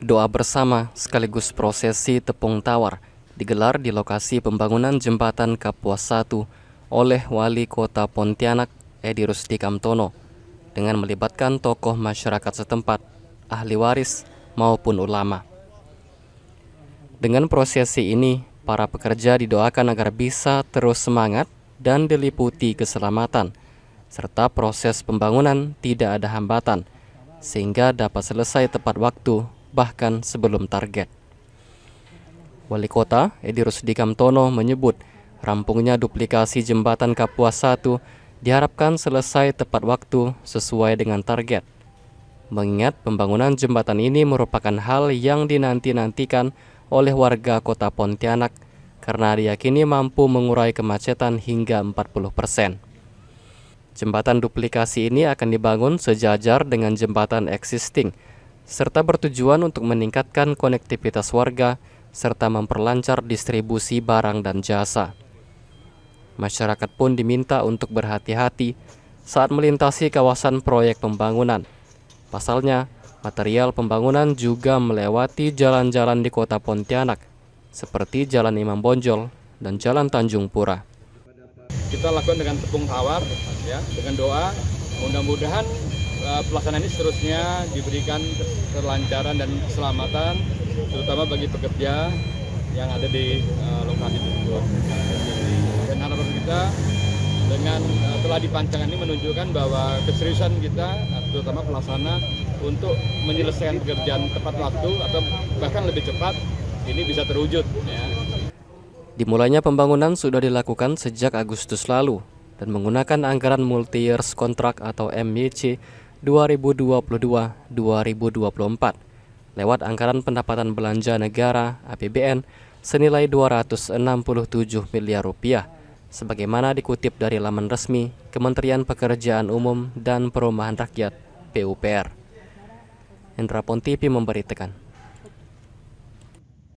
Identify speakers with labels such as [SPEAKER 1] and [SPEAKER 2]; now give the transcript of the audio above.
[SPEAKER 1] Doa bersama sekaligus prosesi tepung tawar digelar di lokasi pembangunan jembatan Kapuas 1 oleh Wali Kota Pontianak Edi Rusdi Kamtono dengan melibatkan tokoh masyarakat setempat, ahli waris maupun ulama. Dengan prosesi ini, para pekerja didoakan agar bisa terus semangat dan diliputi keselamatan, serta proses pembangunan tidak ada hambatan, sehingga dapat selesai tepat waktu bahkan sebelum target. Wali Kota Edi Rusdi Kamtono menyebut rampungnya duplikasi jembatan Kapuas 1 diharapkan selesai tepat waktu sesuai dengan target. Mengingat pembangunan jembatan ini merupakan hal yang dinanti-nantikan oleh warga kota Pontianak karena diyakini mampu mengurai kemacetan hingga 40 persen. Jembatan duplikasi ini akan dibangun sejajar dengan jembatan existing serta bertujuan untuk meningkatkan konektivitas warga serta memperlancar distribusi barang dan jasa. Masyarakat pun diminta untuk berhati-hati saat melintasi kawasan proyek pembangunan. Pasalnya, material pembangunan juga melewati jalan-jalan di kota Pontianak, seperti Jalan Imam Bonjol dan Jalan Tanjung Pura.
[SPEAKER 2] Kita lakukan dengan tepung tawar, ya, dengan doa, mudah-mudahan Eh, pelaksanaan ini seterusnya diberikan kelancaran dan keselamatan terutama bagi pekerja yang ada di uh, lokasi tersebut. Dan harapan kita dengan uh, telah dipancangkan ini menunjukkan bahwa keseriusan kita terutama pelaksana untuk menyelesaikan pekerjaan tepat waktu atau bahkan lebih cepat ini bisa terwujud. Ya.
[SPEAKER 1] Dimulainya pembangunan sudah dilakukan sejak Agustus lalu dan menggunakan anggaran multi years contract atau MYC 2022-2024 lewat anggaran pendapatan belanja negara APBN senilai 267 miliar rupiah sebagaimana dikutip dari laman resmi Kementerian Pekerjaan Umum dan Perumahan Rakyat PUPR. Hendra Pontipi memberitakan.